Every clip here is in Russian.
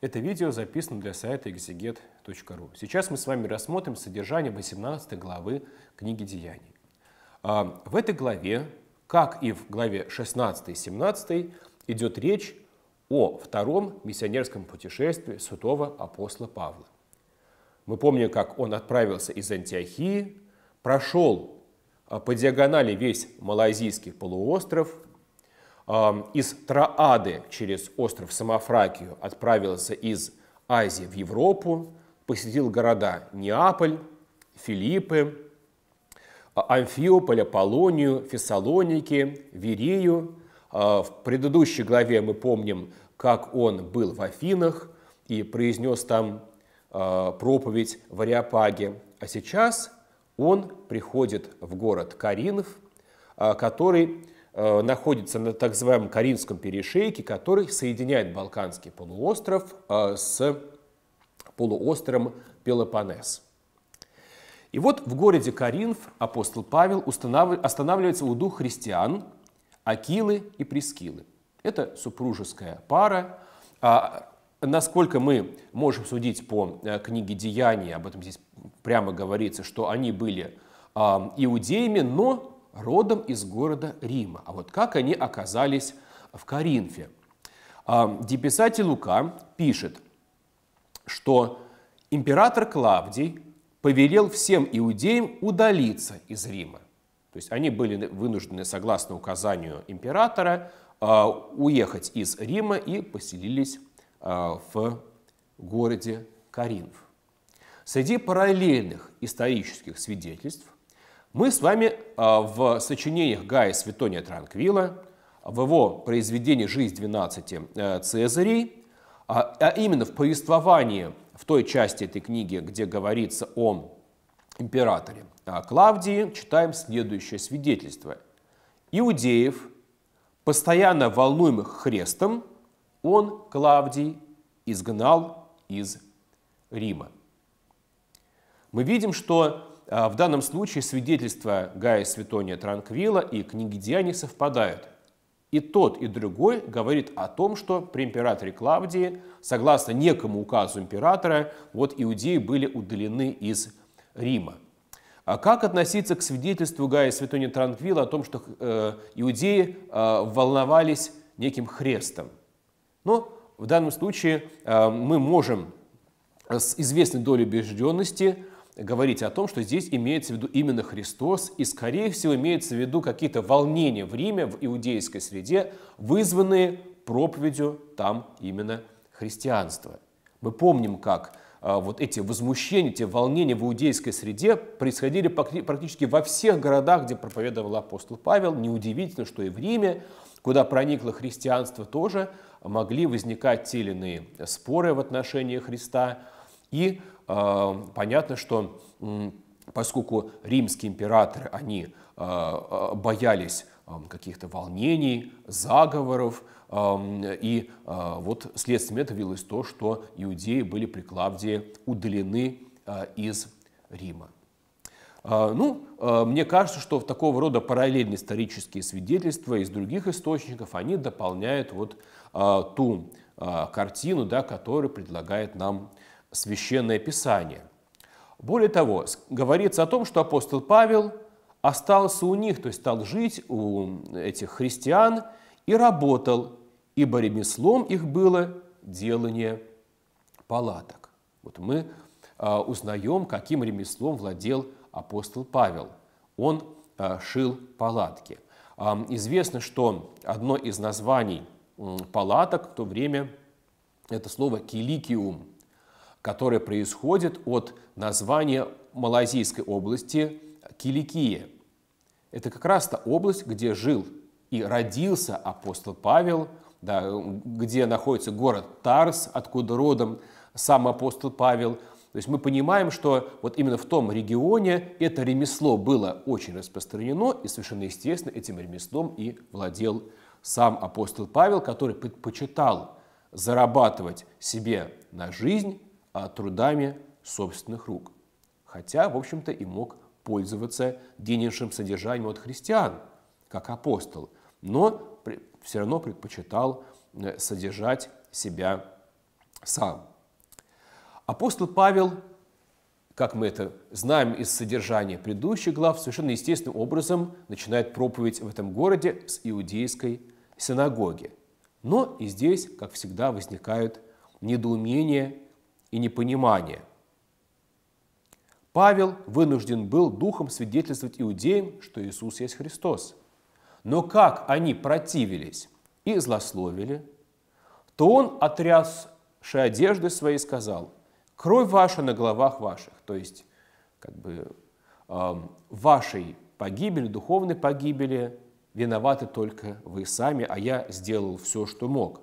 Это видео записано для сайта exeget.ru. Сейчас мы с вами рассмотрим содержание 18 главы книги «Деяний». А, в этой главе, как и в главе 16 и 17, идет речь о втором миссионерском путешествии святого апостола Павла. Мы помним, как он отправился из Антиохии, прошел а, по диагонали весь Малайзийский полуостров, из Троады через остров Самофракию отправился из Азии в Европу, посетил города Неаполь, Филиппы, а, Амфиополь, Аполлонию, Фессалоники, Верию. А, в предыдущей главе мы помним, как он был в Афинах и произнес там а, проповедь в Ариапаге. А сейчас он приходит в город Каринов, который Э, находится на так называемом Каринском перешейке, который соединяет Балканский полуостров э, с полуостровом Пелопонес. И вот в городе Каринф апостол Павел останавливается у двух христиан Акилы и Прескилы. Это супружеская пара. А насколько мы можем судить по э, книге «Деяния», об этом здесь прямо говорится, что они были а, иудеями, но родом из города Рима. А вот как они оказались в Коринфе? А, деписатель Лука пишет, что император Клавдий повелел всем иудеям удалиться из Рима. То есть они были вынуждены, согласно указанию императора, а, уехать из Рима и поселились а, в городе Коринф. Среди параллельных исторических свидетельств мы с вами а, в сочинениях Гая Светония Транквила, в его произведении «Жизнь 12 э, Цезарей», а, а именно в повествовании в той части этой книги, где говорится о императоре а, Клавдии, читаем следующее свидетельство. «Иудеев, постоянно волнуемых хрестом, он, Клавдий, изгнал из Рима». Мы видим, что а, в данном случае свидетельства Гая Светония Транквила и книги Диани совпадают. И тот, и другой говорит о том, что при императоре Клавдии, согласно некому указу императора, вот иудеи были удалены из Рима. А как относиться к свидетельству Гая Святония Транквила о том, что э, иудеи э, волновались неким хрестом? Но ну, в данном случае э, мы можем с известной долей убежденности говорить о том, что здесь имеется в виду именно Христос, и, скорее всего, имеется в виду какие-то волнения в Риме, в иудейской среде, вызванные проповедью там именно христианства. Мы помним, как а, вот эти возмущения, эти волнения в иудейской среде происходили практически во всех городах, где проповедовал апостол Павел. Неудивительно, что и в Риме, куда проникло христианство, тоже могли возникать те или иные споры в отношении Христа. И а, понятно, что поскольку римские императоры, они а, а, боялись каких-то волнений, заговоров, и вот следствием этого явилось то, что иудеи были при Клавдии удалены из Рима. Ну, мне кажется, что в такого рода параллельные исторические свидетельства из других источников, они дополняют вот ту картину, да, которую предлагает нам Священное Писание. Более того, говорится о том, что апостол Павел остался у них, то есть стал жить у этих христиан и работал, ибо ремеслом их было делание палаток. Вот мы а, узнаем, каким ремеслом владел апостол Павел. Он а, шил палатки. А, известно, что одно из названий палаток в то время – это слово «киликиум», которое происходит от названия Малазийской области Киликия. Это как раз та область, где жил и родился апостол Павел, да, где находится город Тарс, откуда родом сам апостол Павел. То есть мы понимаем, что вот именно в том регионе это ремесло было очень распространено, и совершенно естественно этим ремеслом и владел сам апостол Павел, который предпочитал зарабатывать себе на жизнь а трудами собственных рук. Хотя, в общем-то, и мог пользоваться денежным содержанием от христиан, как апостол, но все равно предпочитал э, содержать себя сам. Апостол Павел, как мы это знаем из содержания предыдущих глав, совершенно естественным образом начинает проповедь в этом городе с иудейской синагоги. Но и здесь, как всегда, возникают недоумения и непонимание. Павел вынужден был духом свидетельствовать иудеям, что Иисус есть Христос. Но как они противились и злословили, то он, отрясши одежды свои, сказал, «Кровь ваша на головах ваших», то есть как бы, э, вашей погибели, духовной погибели виноваты только вы сами, а я сделал все, что мог.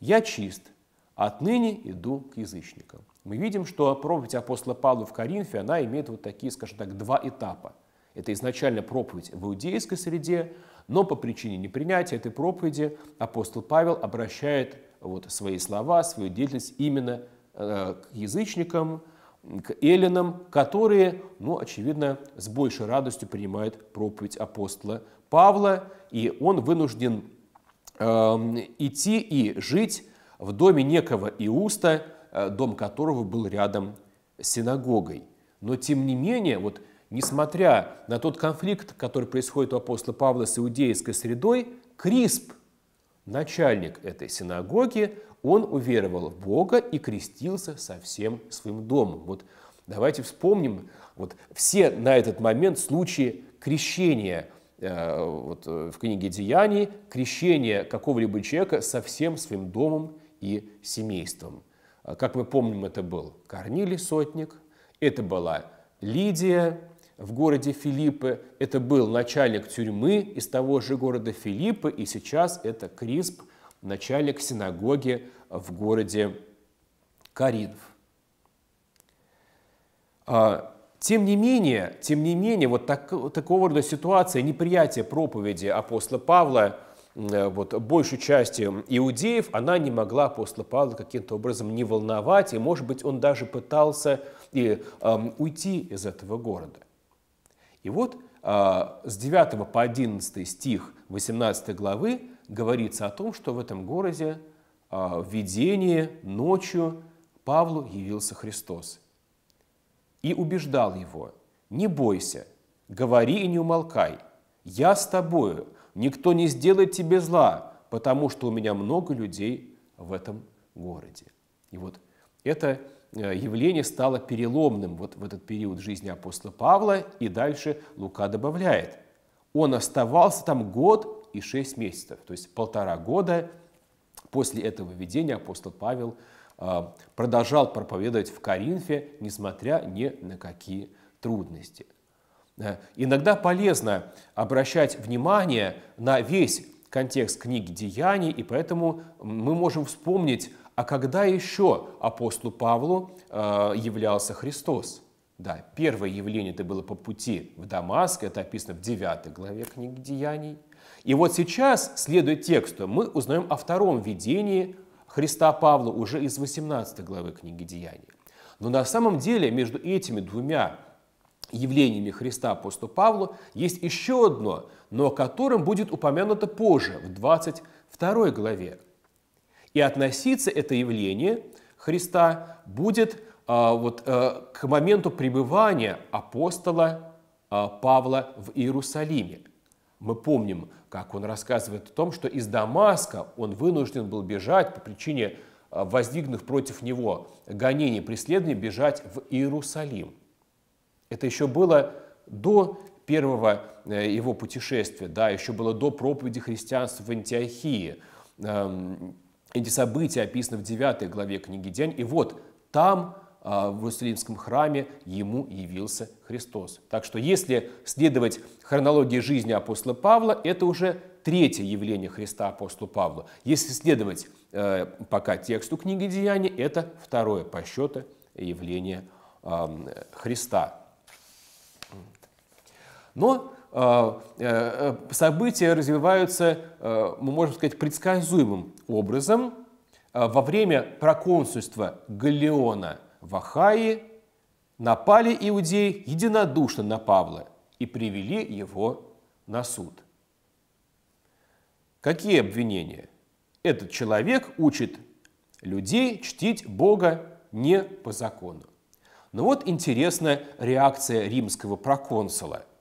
Я чист, Отныне иду к язычникам. Мы видим, что проповедь апостола Павла в Коринфе, она имеет вот такие, скажем так, два этапа. Это изначально проповедь в иудейской среде, но по причине непринятия этой проповеди апостол Павел обращает вот свои слова, свою деятельность именно э, к язычникам, к эллинам, которые, ну, очевидно, с большей радостью принимают проповедь апостола Павла, и он вынужден э, идти и жить в доме некого Иуста, э, дом которого был рядом с синагогой. Но тем не менее, вот несмотря на тот конфликт, который происходит у апостола Павла с иудейской средой, Крисп, начальник этой синагоги, он уверовал в Бога и крестился со всем своим домом. Вот давайте вспомним вот все на этот момент случаи крещения э, вот, э, в книге «Деяний», крещение какого-либо человека со всем своим домом и семейством. А, как мы помним, это был Корнилий Сотник, это была Лидия в городе Филиппы, это был начальник тюрьмы из того же города Филиппы, и сейчас это Крисп, начальник синагоги в городе Каринф. А, тем не менее, тем не менее, вот так, такого рода ситуация, неприятие проповеди апостола Павла – Э, вот, большей части иудеев она не могла апостола Павла каким-то образом не волновать, и, может быть, он даже пытался и, э, уйти из этого города. И вот э, с 9 по 11 стих 18 главы говорится о том, что в этом городе э, в видении ночью Павлу явился Христос и убеждал его, «Не бойся, говори и не умолкай, я с тобою, никто не сделает тебе зла, потому что у меня много людей в этом городе. И вот это э, явление стало переломным вот в этот период жизни апостола Павла, и дальше Лука добавляет. Он оставался там год и шесть месяцев, то есть полтора года после этого видения апостол Павел э, продолжал проповедовать в Коринфе, несмотря ни на какие трудности. Э, иногда полезно обращать внимание на весь контекст книги «Деяний», и поэтому мы можем вспомнить, а когда еще апостолу Павлу э, являлся Христос. Да, первое явление это было по пути в Дамаск, это описано в 9 главе книги «Деяний». И вот сейчас, следуя тексту, мы узнаем о втором видении Христа Павла уже из 18 главы книги «Деяний». Но на самом деле между этими двумя явлениями Христа апостолу Павлу есть еще одно, но о котором будет упомянуто позже, в 22 главе. И относиться это явление Христа будет а, вот, а, к моменту пребывания апостола а, Павла в Иерусалиме. Мы помним, как он рассказывает о том, что из Дамаска он вынужден был бежать по причине а, воздвигнув против него гонений, преследований, бежать в Иерусалим – это еще было до первого э, его путешествия, да, еще было до проповеди христианства в Антиохии. Эм, эти события описаны в 9 главе книги «День». И вот там, а, в Иерусалимском храме, ему явился Христос. Так что если следовать хронологии жизни апостола Павла, это уже третье явление Христа апостолу Павлу. Если следовать э, пока тексту книги «Деяний», это второе по счету явление эм, Христа. Но э, э, э, события развиваются, мы можем сказать, предсказуемым образом. Во время проконсульства Галеона в Ахае напали иудеи единодушно на Павла и привели его на суд. Какие обвинения? Этот человек учит людей чтить Бога не по закону. Но ну вот интересная реакция римского проконсула –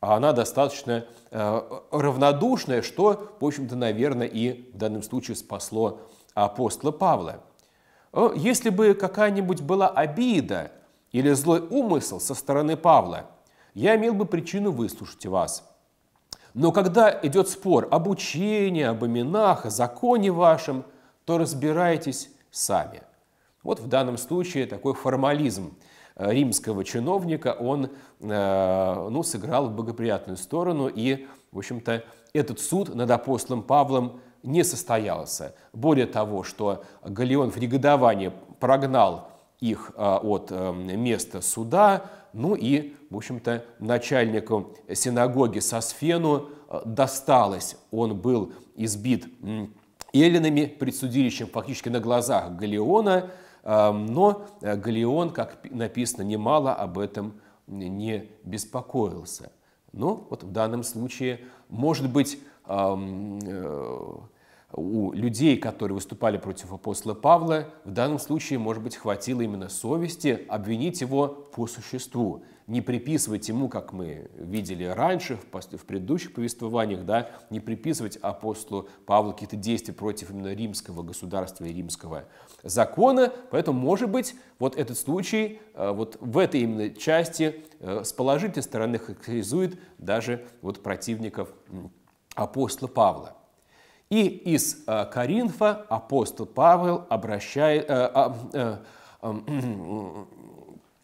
а она достаточно э, равнодушная, что, в общем-то, наверное, и в данном случае спасло апостола Павла. Э, если бы какая-нибудь была обида или злой умысел со стороны Павла, я имел бы причину выслушать вас. Но когда идет спор об учении, об именах, о законе вашем, то разбирайтесь сами. Вот в данном случае такой формализм – Э, римского чиновника он э, ну, сыграл в благоприятную сторону, и, в общем-то, этот суд над апостолом Павлом не состоялся. Более того, что Галеон в негодовании прогнал их э, от места суда, ну и, в общем-то, начальнику синагоги Сосфену досталось. Он был избит эллинами предсудилищем фактически на глазах Галеона – Э, но э, Галеон, как написано, немало об этом не беспокоился. Но ну, вот в данном случае, может быть, э, у людей, которые выступали против апостола Павла, в данном случае, может быть, хватило именно совести обвинить его по существу, не приписывать ему, как мы видели раньше, в, в предыдущих повествованиях, да, не приписывать апостолу Павлу какие-то действия против именно римского государства и римского закона. Поэтому, может быть, вот этот случай э, вот в этой именно части э, с положительной стороны характеризует даже вот противников апостола Павла. И из э, Коринфа апостол Павел обращает, а,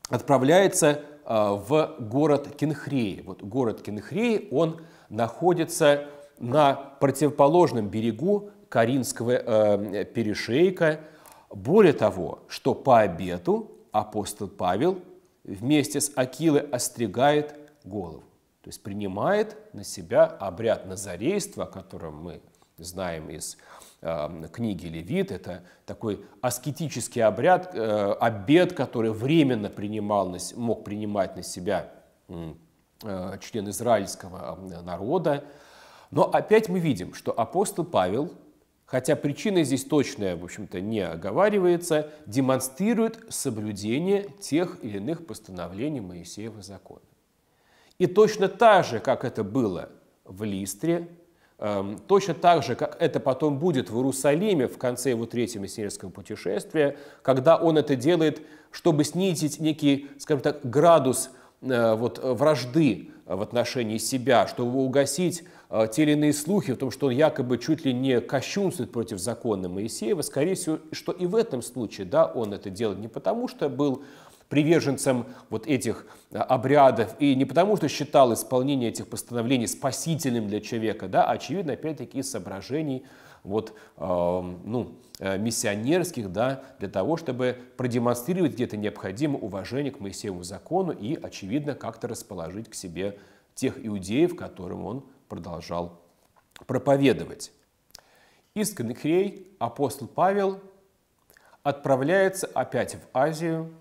отправляется Э, в город Кенхрей. Вот город Кенхрей, он находится на противоположном берегу Каринского э, перешейка. Более того, что по обету апостол Павел вместе с Акилой остригает голову. То есть принимает на себя обряд назарейства, о котором мы знаем из Э, книги Левит. Это такой аскетический обряд, э, обед, который временно принимал, мог принимать на себя э, член израильского народа. Но опять мы видим, что апостол Павел, хотя причина здесь точная, в общем-то, не оговаривается, демонстрирует соблюдение тех или иных постановлений Моисеева закона. И точно так же, как это было в Листре, Эм, точно так же, как это потом будет в Иерусалиме в конце его третьего миссионерского путешествия, когда он это делает, чтобы снизить некий, скажем так, градус э, вот, вражды э, в отношении себя, чтобы угасить э, те или иные слухи в том, что он якобы чуть ли не кощунствует против закона Моисеева, скорее всего, что и в этом случае да, он это делает не потому, что был приверженцем вот этих э, обрядов, и не потому, что считал исполнение этих постановлений спасительным для человека, да, а очевидно, опять-таки, из соображений вот, эм, ну, э, ну, миссионерских, да, для того, чтобы продемонстрировать где-то необходимое уважение к Моисееву закону и, очевидно, как-то расположить к себе тех иудеев, которым он продолжал проповедовать. Из Конхрей апостол Павел отправляется опять в Азию –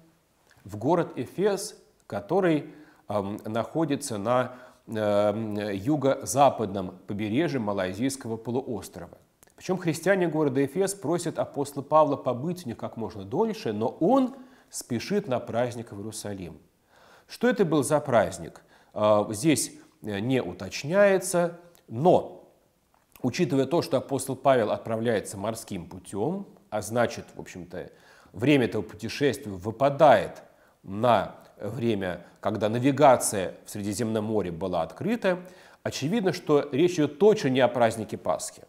в город Эфес, который эм, находится на эм, юго-западном побережье Малайзийского полуострова. Причем христиане города Эфес просят апостола Павла побыть у них как можно дольше, но он спешит на праздник в Иерусалим. Что это был за праздник? Э, здесь э, не уточняется, но учитывая то, что апостол Павел отправляется морским путем, а значит, в общем-то, время этого путешествия выпадает на время, когда навигация в Средиземном море была открыта, очевидно, что речь идет точно не о празднике Пасхи.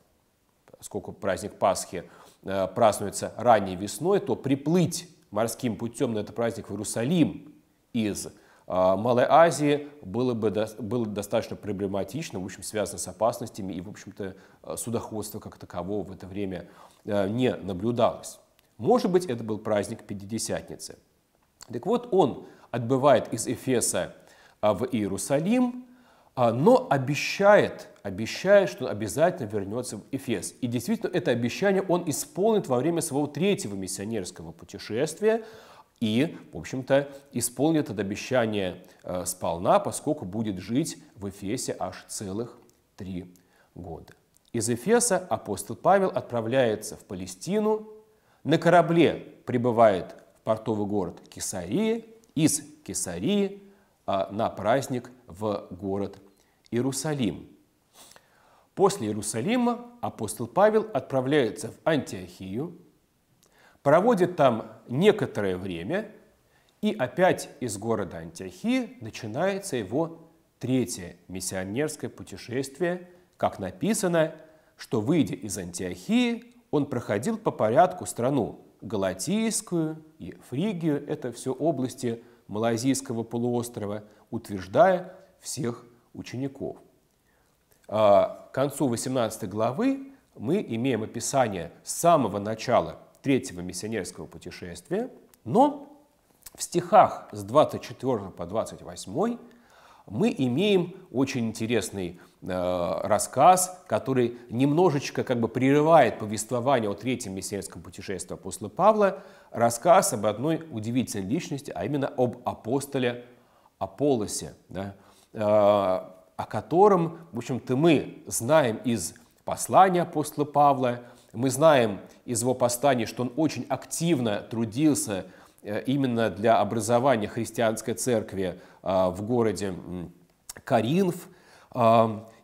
Поскольку праздник Пасхи э, празднуется ранней весной, то приплыть морским путем на этот праздник в Иерусалим из э, Малой Азии было бы было достаточно проблематично, в общем, связано с опасностями, и, в общем-то, э, судоходство как такового в это время не наблюдалось. Может быть, это был праздник Пятидесятницы – так вот, он отбывает из Эфеса а, в Иерусалим, а, но обещает, обещает, что он обязательно вернется в Эфес. И действительно, это обещание он исполнит во время своего третьего миссионерского путешествия, и, в общем-то, исполнит это обещание а, сполна, поскольку будет жить в Эфесе аж целых три года. Из Эфеса апостол Павел отправляется в Палестину, на корабле прибывает портовый город Кесарии из Кесарии а, на праздник в город Иерусалим. После Иерусалима апостол Павел отправляется в Антиохию, проводит там некоторое время, и опять из города Антиохии начинается его третье миссионерское путешествие, как написано, что, выйдя из Антиохии, он проходил по порядку страну Галатийскую и Фригию – это все области Малазийского полуострова, утверждая всех учеников. А, к концу 18 главы мы имеем описание с самого начала третьего миссионерского путешествия, но в стихах с 24 по 28 мы имеем очень интересный Э, рассказ, который немножечко как бы прерывает повествование о третьем мессианском путешествии апостола Павла, рассказ об одной удивительной личности, а именно об апостоле Аполлосе, да, э, о котором, в общем-то, мы знаем из послания апостола Павла, мы знаем из его послания, что он очень активно трудился э, именно для образования христианской церкви в городе Каринф,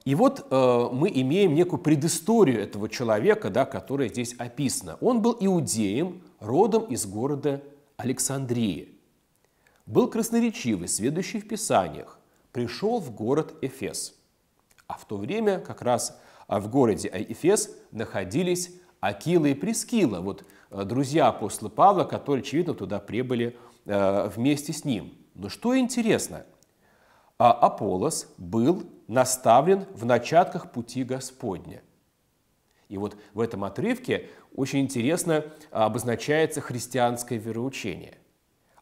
и вот э, мы имеем некую предысторию этого человека, да, которая здесь описана. Он был иудеем, родом из города Александрии. Был красноречивый, следующий в писаниях. Пришел в город Эфес. А в то время как раз а, в городе Эфес находились Акила и Прескила, вот э, друзья апостола Павла, которые, очевидно, туда прибыли э, вместе с ним. Но что интересно, а Аполос был наставлен в начатках пути Господня. И вот в этом отрывке очень интересно а, обозначается христианское вероучение.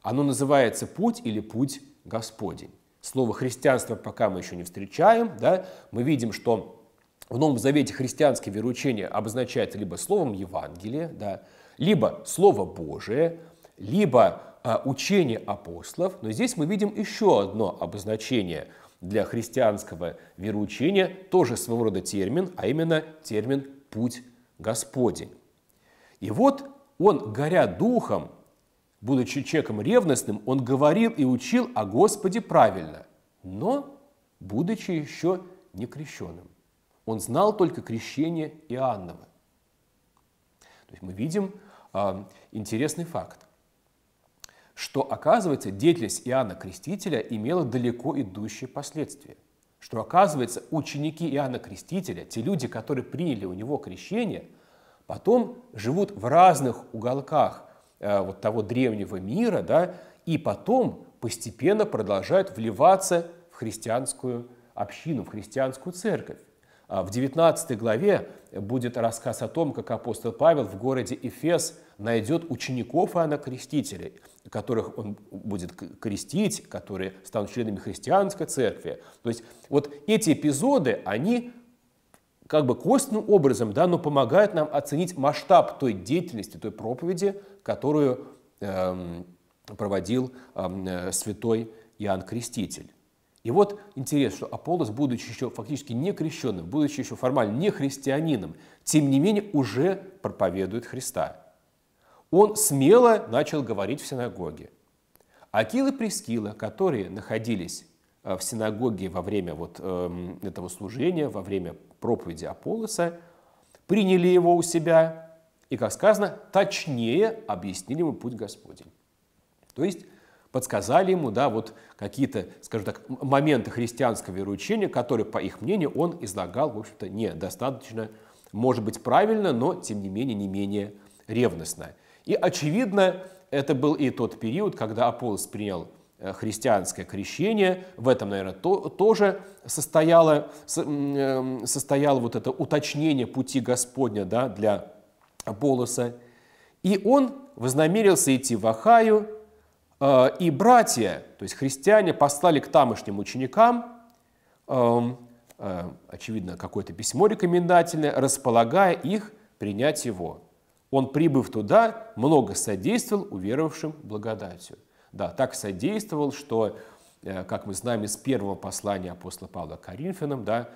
Оно называется «путь» или «путь Господень». Слово «христианство» пока мы еще не встречаем. Да? Мы видим, что в Новом Завете христианское вероучение обозначается либо словом «Евангелие», да? либо «Слово Божие», либо а, учение апостолов, но здесь мы видим еще одно обозначение для христианского вероучения, тоже своего рода термин, а именно термин «путь Господень». И вот он, горя духом, будучи человеком ревностным, он говорил и учил о Господе правильно, но будучи еще не крещенным. Он знал только крещение Иоаннова. То есть мы видим а, интересный факт что, оказывается, деятельность Иоанна Крестителя имела далеко идущие последствия. Что, оказывается, ученики Иоанна Крестителя, те люди, которые приняли у него крещение, потом живут в разных уголках э, вот того древнего мира, да, и потом постепенно продолжают вливаться в христианскую общину, в христианскую церковь. А в 19 главе будет рассказ о том, как апостол Павел в городе Эфес найдет учеников Иоанна Крестителя, которых он будет крестить, которые станут членами христианской церкви. То есть вот эти эпизоды, они как бы костным образом, да, но помогают нам оценить масштаб той деятельности, той проповеди, которую эм, проводил эм, э, святой Иоанн Креститель. И вот интересно, что Аполлос, будучи еще фактически не крещенным, будучи еще формально не христианином, тем не менее уже проповедует Христа. Он смело начал говорить в синагоге. Акил и Прескила, которые находились э, в синагоге во время вот эм, этого служения, во время проповеди Аполлоса, приняли его у себя и, как сказано, точнее объяснили ему путь Господень. То есть подсказали ему, да, вот какие-то, скажем так, моменты христианского вероучения, которые, по их мнению, он излагал, в общем-то, недостаточно, может быть, правильно, но, тем не менее, не менее ревностно. И, очевидно, это был и тот период, когда Аполлос принял э, христианское крещение, в этом, наверное, то, тоже состояло, эм, состояло вот это уточнение пути Господня да, для Аполлоса. И он вознамерился идти в Ахаю, Э, и братья, то есть христиане, послали к тамошним ученикам, эм, э, очевидно, какое-то письмо рекомендательное, располагая их принять его. Он, прибыв туда, много содействовал уверовавшим благодатью. Да, так содействовал, что, э, как мы знаем из первого послания апостола Павла к Коринфянам, да,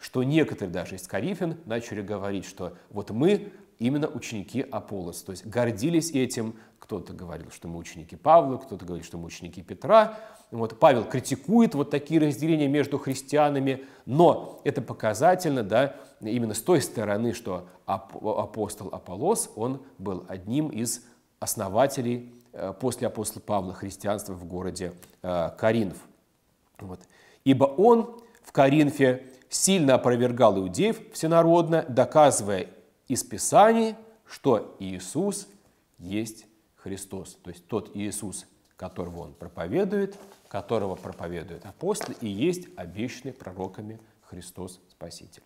что некоторые даже из Коринфян начали говорить, что вот мы именно ученики Аполос. То есть гордились этим. Кто-то говорил, что мы ученики Павла, кто-то говорит, что мы ученики Петра. Вот Павел критикует вот такие разделения между христианами, но это показательно, да, именно с той стороны, что апостол Аполос, он был одним из основателей э, после апостола Павла христианства в городе э, Каринф, Вот. «Ибо он в Каринфе сильно опровергал иудеев всенародно, доказывая из Писаний, что Иисус есть Христос. То есть тот Иисус, которого он проповедует, которого проповедуют апостолы, и есть обещанный пророками Христос Спаситель.